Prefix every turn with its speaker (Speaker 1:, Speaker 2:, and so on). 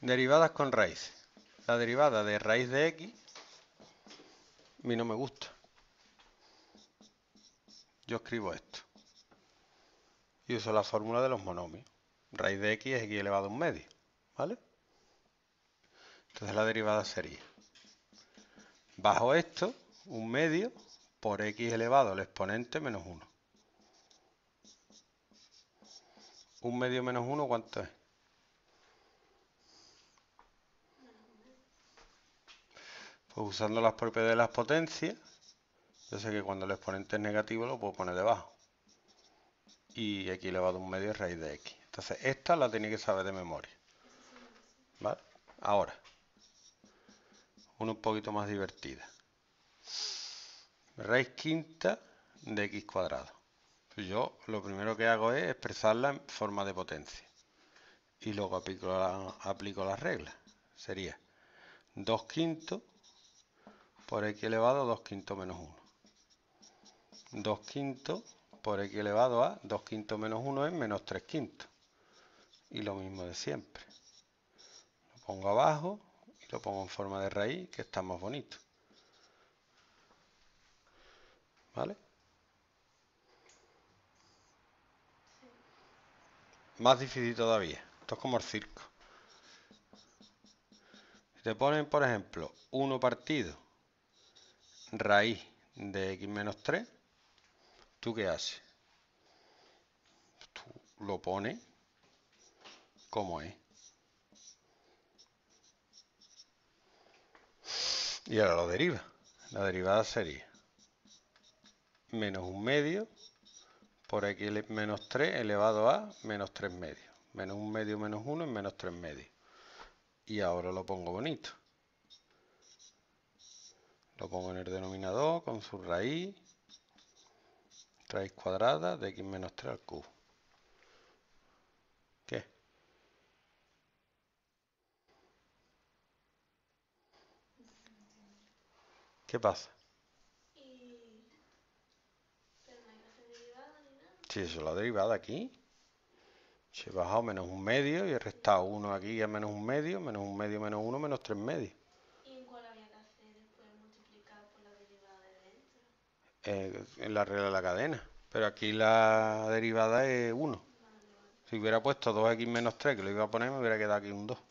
Speaker 1: Derivadas con raíz. La derivada de raíz de x a mí no me gusta. Yo escribo esto. Y uso la fórmula de los monomios. Raíz de x es x elevado a un medio. ¿Vale? Entonces la derivada sería. Bajo esto, un medio por x elevado al exponente menos 1. Un medio menos 1, ¿cuánto es? Pues usando las propiedades de las potencias, yo sé que cuando el exponente es negativo lo puedo poner debajo. Y x elevado a un medio es raíz de x. Entonces esta la tiene que saber de memoria. ¿Vale? Ahora, una un poquito más divertida. Raíz quinta de x cuadrado. Pues yo lo primero que hago es expresarla en forma de potencia. Y luego aplico la, reglas. regla. Sería 2 quintos por x elevado a 2 quinto menos 1. 2 quintos por x elevado a 2 quintos menos 1 es menos 3 quintos. Y lo mismo de siempre. Lo pongo abajo y lo pongo en forma de raíz, que está más bonito. ¿Vale? Más difícil todavía. Esto es como el circo. Si te ponen, por ejemplo, 1 partido raíz de x menos 3, ¿tú qué haces? lo pones como es. Y ahora lo deriva. La derivada sería menos un medio por x menos 3 elevado a menos 3 medios. Menos un medio menos 1 es menos 3 medios. Y ahora lo pongo bonito. Lo pongo en el denominador con su raíz, raíz cuadrada de x menos 3 al cubo. ¿Qué? ¿Qué pasa? Si eso es la derivada aquí. se he bajado menos un medio y he restado uno aquí a menos un medio, menos un medio menos uno menos 3 medios. Eh, en la regla de la cadena. Pero aquí la derivada es 1. Si hubiera puesto 2x menos 3, que lo iba a poner, me hubiera quedado aquí un 2.